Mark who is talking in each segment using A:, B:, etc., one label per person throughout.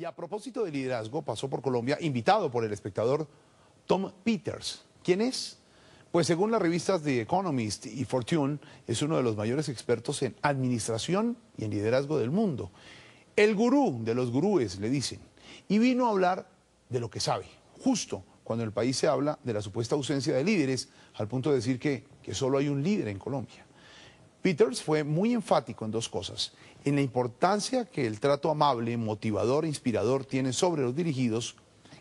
A: Y a propósito de liderazgo, pasó por Colombia invitado por el espectador Tom Peters. ¿Quién es? Pues según las revistas The Economist y Fortune, es uno de los mayores expertos en administración y en liderazgo del mundo. El gurú de los gurúes, le dicen. Y vino a hablar de lo que sabe, justo cuando el país se habla de la supuesta ausencia de líderes, al punto de decir que, que solo hay un líder en Colombia. Peters fue muy enfático en dos cosas, en la importancia que el trato amable, motivador e inspirador tiene sobre los dirigidos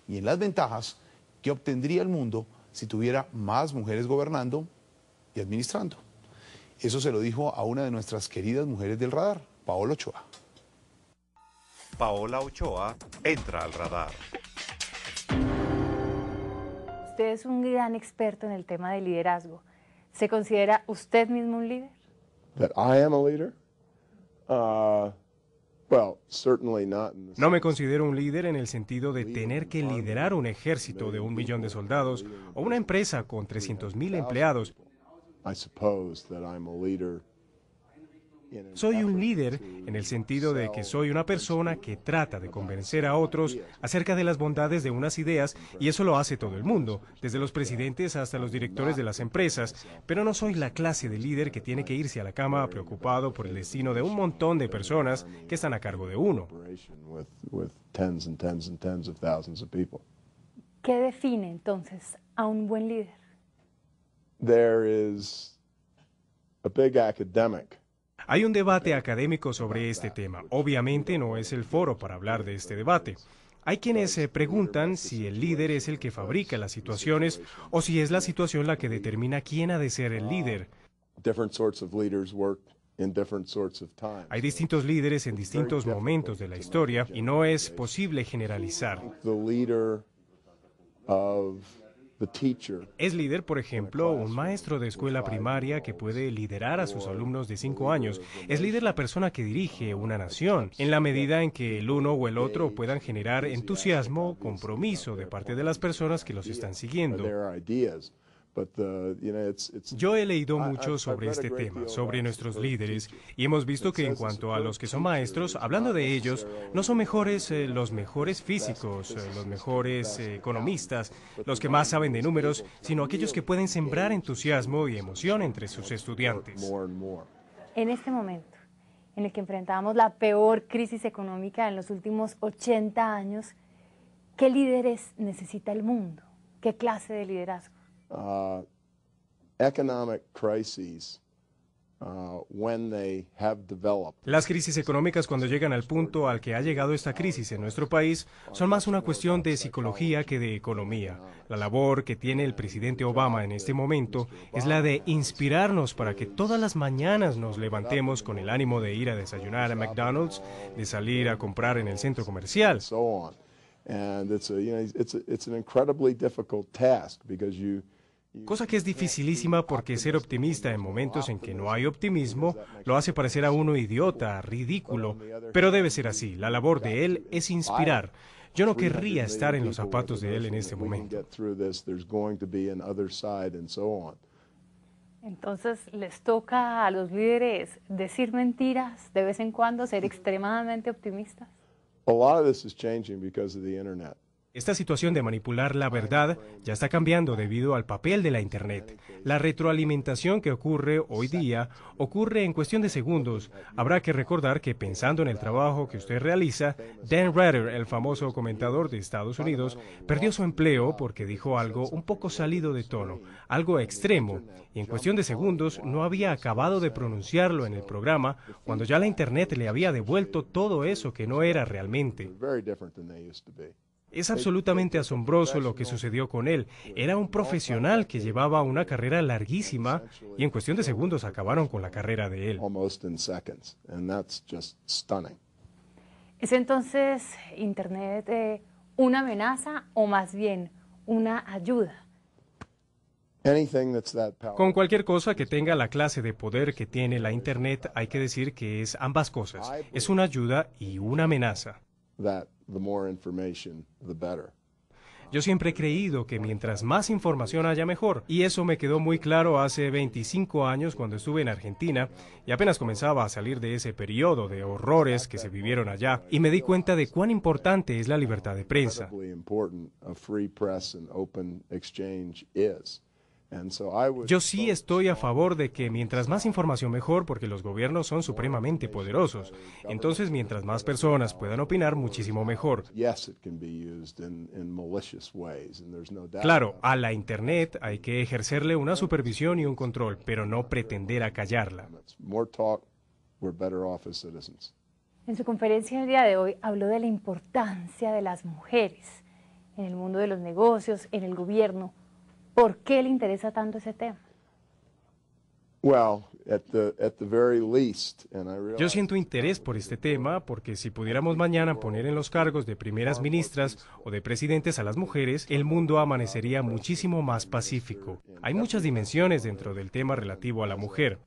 A: y en las ventajas que obtendría el mundo si tuviera más mujeres gobernando y administrando. Eso se lo dijo a una de nuestras queridas mujeres del radar, Paola Ochoa. Paola
B: Ochoa entra al radar.
C: Usted es un gran experto en el tema de liderazgo. ¿Se considera usted mismo un líder?
D: No
B: me considero un líder en el sentido de tener que liderar un ejército de un millón de soldados o una empresa con 300.000 empleados. Soy un líder en el sentido de que soy una persona que trata de convencer a otros acerca de las bondades de unas ideas y eso lo hace todo el mundo, desde los presidentes hasta los directores de las empresas, pero no soy la clase de líder que tiene que irse a la cama preocupado por el destino de un montón de personas que están a cargo de uno.
C: ¿Qué define entonces a un buen líder?
D: There is a big
B: hay un debate académico sobre este tema. Obviamente no es el foro para hablar de este debate. Hay quienes se eh, preguntan si el líder es el que fabrica las situaciones o si es la situación la que determina quién ha de ser el líder. Hay distintos líderes en distintos momentos de la historia y no es posible generalizar. Es líder, por ejemplo, un maestro de escuela primaria que puede liderar a sus alumnos de cinco años. Es líder la persona que dirige una nación, en la medida en que el uno o el otro puedan generar entusiasmo, compromiso de parte de las personas que los están siguiendo.
D: Uh, Yo he leído mucho sobre este tema,
B: sobre nuestros líderes, y hemos visto que en cuanto a los que son maestros, hablando de ellos, no son mejores eh, los mejores físicos, eh, los mejores eh, economistas, los que más saben de números, sino aquellos que pueden sembrar entusiasmo y emoción entre sus estudiantes.
C: En este momento, en el que enfrentamos la peor crisis económica en los últimos 80 años, ¿qué líderes necesita el mundo? ¿Qué clase de liderazgo?
D: Uh, economic crises uh,
B: Las crisis económicas cuando llegan al punto al que ha llegado esta crisis en nuestro país son más una cuestión de psicología que de economía. La labor que tiene el presidente Obama en este momento es la de inspirarnos para que todas las mañanas nos levantemos con el ánimo de ir a desayunar a McDonald's, de salir a comprar en el centro comercial.
D: And it's you it's it's an incredibly difficult task because you
B: Cosa que es dificilísima porque ser optimista en momentos en que no hay optimismo lo hace parecer a uno idiota, ridículo, pero debe ser así. La labor de él es
D: inspirar. Yo no querría estar en los zapatos de él en este momento.
C: Entonces les toca a los líderes decir mentiras de vez en cuando, ser extremadamente optimistas.
D: A lot of this is changing because internet.
B: Esta situación de manipular la verdad ya está cambiando debido al papel de la Internet. La retroalimentación que ocurre hoy día ocurre en cuestión de segundos. Habrá que recordar que pensando en el trabajo que usted realiza, Dan Rather, el famoso comentador de Estados Unidos, perdió su empleo porque dijo algo un poco salido de tono, algo extremo, y en cuestión de segundos no había acabado de pronunciarlo en el programa cuando ya la Internet le había devuelto todo eso que no era realmente. Es absolutamente asombroso lo que sucedió con él. Era un profesional que llevaba una carrera larguísima y en cuestión de segundos acabaron con la carrera de él.
C: ¿Es entonces Internet eh, una amenaza o más bien una ayuda?
D: Con
B: cualquier cosa que tenga la clase de poder que tiene la
D: Internet,
B: hay que decir que es ambas cosas. Es una ayuda y una amenaza. Yo siempre he creído que mientras más información haya mejor, y eso me quedó muy claro hace 25 años cuando estuve en Argentina y apenas comenzaba a salir de ese periodo de horrores que se vivieron allá, y me di cuenta de cuán importante es la libertad de prensa. Yo sí estoy a favor de que mientras más información mejor, porque los gobiernos son supremamente poderosos. Entonces, mientras más personas uh, puedan opinar, muchísimo
D: mejor. Claro,
B: a la Internet hay que ejercerle una supervisión y un control, pero no pretender acallarla.
C: En su conferencia el día de hoy habló de la importancia de las mujeres en el mundo de los negocios, en el gobierno ¿Por qué le interesa tanto ese tema?
B: Yo siento interés por este tema porque si pudiéramos mañana poner en los cargos de primeras ministras o de presidentes a las mujeres, el mundo amanecería muchísimo más pacífico. Hay muchas dimensiones dentro del tema relativo a la mujer.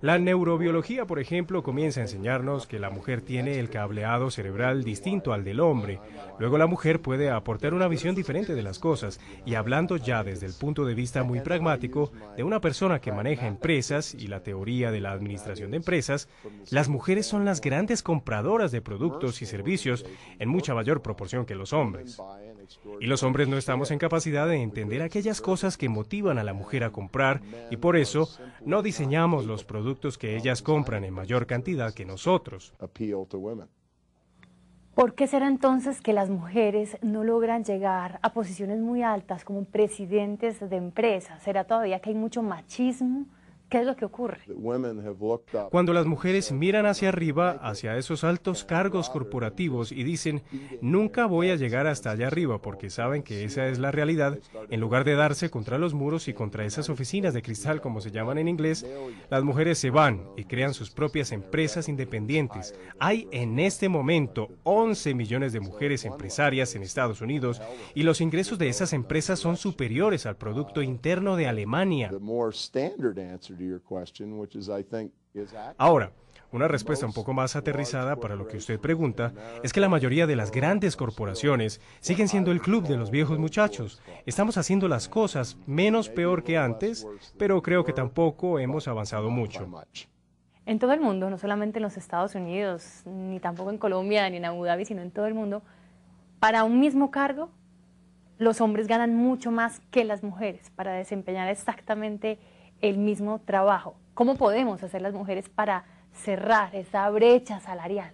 B: La neurobiología, por ejemplo, comienza a enseñarnos que la mujer tiene el cableado cerebral distinto al del hombre. Luego la mujer puede aportar una visión diferente de las cosas y hablando ya desde el punto de vista muy pragmático, de una persona que maneja empresas y la teoría de la administración de empresas, las mujeres son las grandes compradoras de productos y servicios en mucha mayor proporción que los hombres. Y los hombres no estamos en capacidad de entender aquellas cosas que motivan a la mujer a comprar y por eso no diseñamos los productos que ellas compran en mayor cantidad que nosotros.
C: ¿Por qué será entonces que las mujeres no logran llegar a posiciones muy altas como presidentes de empresas? ¿Será todavía que hay mucho machismo? ¿Qué es lo que ocurre?
B: Cuando las mujeres miran hacia arriba, hacia esos altos cargos corporativos y dicen, nunca voy a llegar hasta allá arriba porque saben que esa es la realidad, en lugar de darse contra los muros y contra esas oficinas de cristal como se llaman en inglés, las mujeres se van y crean sus propias empresas independientes. Hay en este momento 11 millones de mujeres empresarias en Estados Unidos y los ingresos de esas empresas son superiores al Producto uh, Interno de Alemania. Ahora, una respuesta un poco más aterrizada para lo que usted pregunta es que la mayoría de las grandes corporaciones siguen siendo el club de los viejos muchachos. Estamos haciendo las cosas menos peor que antes, pero creo que tampoco hemos avanzado mucho.
C: En todo el mundo, no solamente en los Estados Unidos, ni tampoco en Colombia, ni en Abu Dhabi, sino en todo el mundo, para un mismo cargo, los hombres ganan mucho más que las mujeres para desempeñar exactamente el mismo trabajo. ¿Cómo podemos hacer las mujeres para cerrar esa brecha salarial?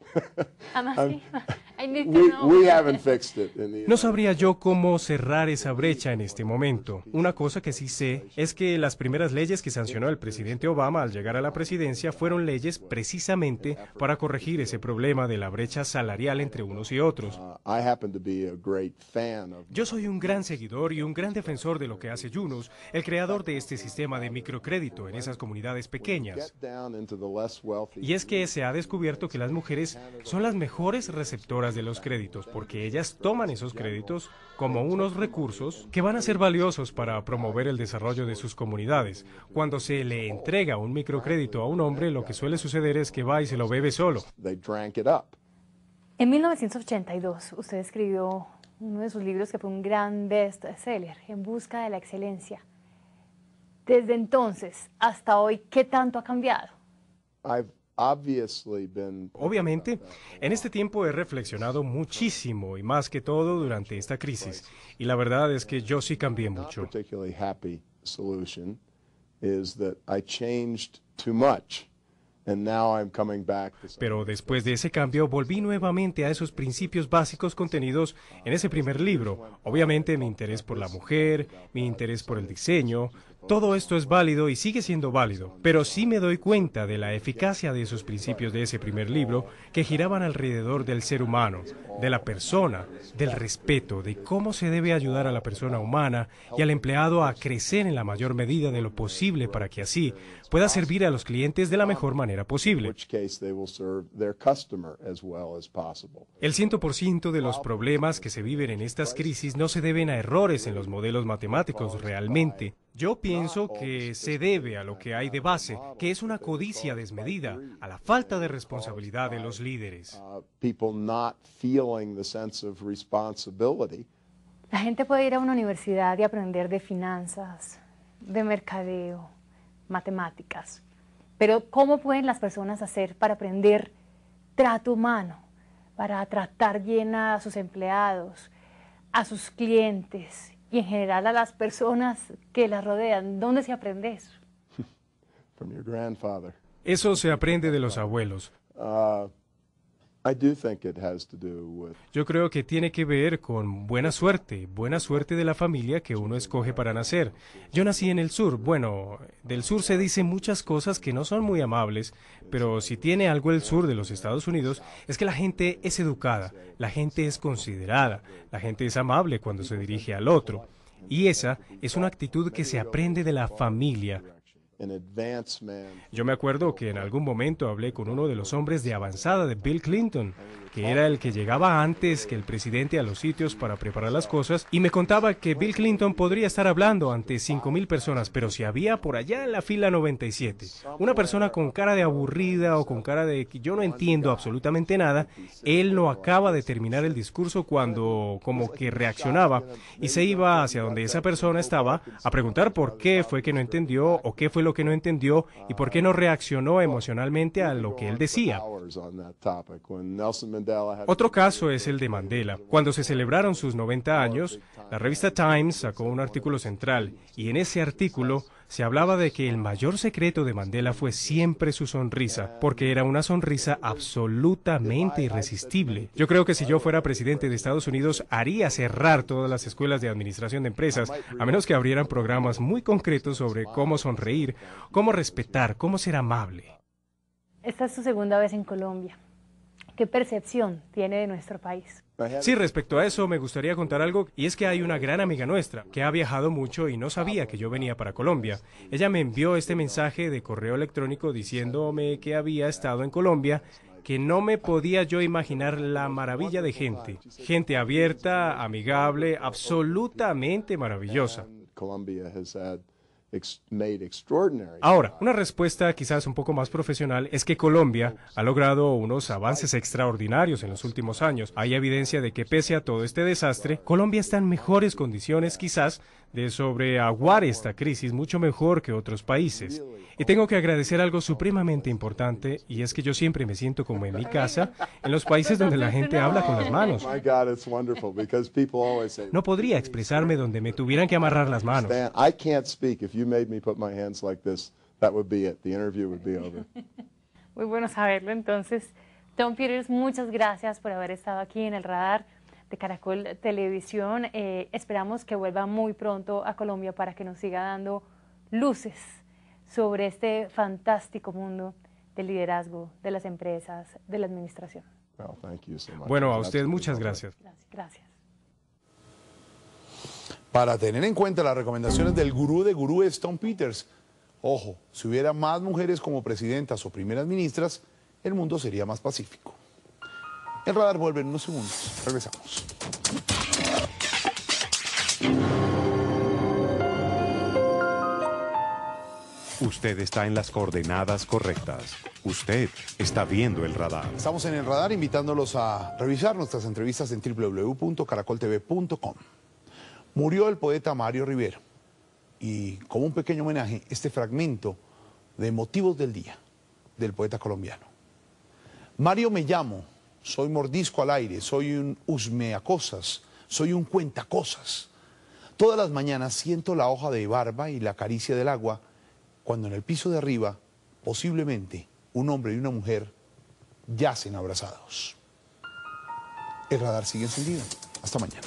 D: no
B: sabría yo cómo cerrar esa brecha en este momento. Una cosa que sí sé es que las primeras leyes que sancionó el presidente Obama al llegar a la presidencia fueron leyes precisamente para corregir ese problema de la brecha salarial entre unos y otros. Uh, yo soy un gran seguidor y un gran defensor de lo que hace Yunus, el creador de este sistema de microcrédito en esas comunidades pequeñas. Y es que se ha descubierto que las mujeres son las mejores receptoras de los créditos, porque ellas toman esos créditos como unos recursos que van a ser valiosos para promover el desarrollo de sus comunidades. Cuando se le entrega un microcrédito a un hombre, lo que suele suceder es que va y se lo bebe solo.
C: En 1982, usted escribió uno de sus libros que fue un gran best seller En Busca de la Excelencia. Desde entonces hasta hoy, ¿qué tanto ha cambiado?
D: Obviamente,
B: en este tiempo he reflexionado muchísimo y más que todo durante esta crisis. Y la verdad es que yo sí cambié mucho. Pero después de ese cambio volví nuevamente a esos principios básicos contenidos en ese primer libro. Obviamente mi interés por la mujer, mi interés por el diseño, todo esto es válido y sigue siendo válido, pero sí me doy cuenta de la eficacia de esos principios de ese primer libro que giraban alrededor del ser humano, de la persona, del respeto, de cómo se debe ayudar a la persona humana y al empleado a crecer en la mayor medida de lo posible para que así pueda servir a los clientes de la mejor manera posible. El
D: 100%
B: de los problemas que se viven en estas crisis no se deben a errores en los modelos matemáticos realmente, yo pienso que se debe a lo que hay de base, que es una codicia desmedida, a la falta de responsabilidad de los líderes.
D: Uh,
C: la gente puede ir a una universidad y aprender de finanzas, de mercadeo, matemáticas, pero ¿cómo pueden las personas hacer para aprender trato humano, para tratar bien a sus empleados, a sus clientes y en general a las personas que las rodean. ¿Dónde se aprende eso?
D: Eso se aprende de los abuelos. Uh,
B: yo creo que tiene que ver con buena suerte, buena suerte de la familia que uno escoge para nacer. Yo nací en el sur. Bueno, del sur se dicen muchas cosas que no son muy amables, pero si tiene algo el sur de los Estados Unidos es que la gente es educada, la gente es considerada, la gente es amable cuando se dirige al otro. Y esa es una actitud que se aprende de la familia, yo me acuerdo que en algún momento hablé con uno de los hombres de avanzada de Bill Clinton, que era el que llegaba antes que el presidente a los sitios para preparar las cosas, y me contaba que Bill Clinton podría estar hablando ante 5.000 personas, pero si había por allá en la fila 97 una persona con cara de aburrida o con cara de que yo no entiendo absolutamente nada, él no acaba de terminar el discurso cuando como que reaccionaba y se iba hacia donde esa persona estaba a preguntar por qué fue que no entendió o qué fue lo que no entendió y por qué no ah. reaccionó emocionalmente a lo que él
D: decía. Otro
B: caso es el de Mandela. Cuando se celebraron sus 90 años, la revista Times sacó un artículo central y en ese artículo se hablaba de que el mayor secreto de Mandela fue siempre su sonrisa, porque era una sonrisa absolutamente irresistible. Yo creo que si yo fuera presidente de Estados Unidos haría cerrar todas las escuelas de administración de empresas, a menos que abrieran programas muy concretos sobre cómo sonreír, cómo respetar, cómo ser amable.
C: Esta es su segunda vez en Colombia. ¿Qué percepción tiene de nuestro país?
B: Sí, respecto a eso me gustaría contar algo y es que hay una gran amiga nuestra que ha viajado mucho y no sabía que yo venía para Colombia. Ella me envió este mensaje de correo electrónico diciéndome que había estado en Colombia que no me podía yo imaginar la maravilla de gente. Gente abierta, amigable, absolutamente maravillosa. Ahora, una respuesta quizás un poco más profesional es que Colombia ha logrado unos avances extraordinarios en los últimos años. Hay evidencia de que pese a todo este desastre, Colombia está en mejores condiciones quizás de sobreaguar esta crisis mucho mejor que otros países. Y tengo que agradecer algo supremamente importante y es que yo siempre me siento como en mi casa, en los países donde la gente habla con las manos. No podría expresarme donde me tuvieran que amarrar las manos.
C: Muy bueno saberlo entonces. Tom Peters, muchas gracias por haber estado aquí en el radar de Caracol Televisión. Eh, esperamos que vuelva muy pronto a Colombia para que nos siga dando luces sobre este fantástico mundo del liderazgo, de las empresas, de la administración.
A: Bueno, a usted muchas Gracias. gracias. Para tener en cuenta las recomendaciones del gurú de gurú Stone Peters, ojo, si hubiera más mujeres como presidentas o primeras ministras, el mundo sería más pacífico. El radar vuelve en unos segundos. Regresamos.
B: Usted está en las coordenadas correctas. Usted está viendo el radar.
A: Estamos en el radar invitándolos a revisar nuestras entrevistas en www.caracoltv.com. Murió el poeta Mario Rivera y como un pequeño homenaje este fragmento de Motivos del Día del poeta colombiano. Mario me llamo soy mordisco al aire, soy un cosas, soy un cuentacosas. Todas las mañanas siento la hoja de barba y la caricia del agua, cuando en el piso de arriba, posiblemente, un hombre y una mujer yacen abrazados. El radar sigue encendido. Hasta mañana.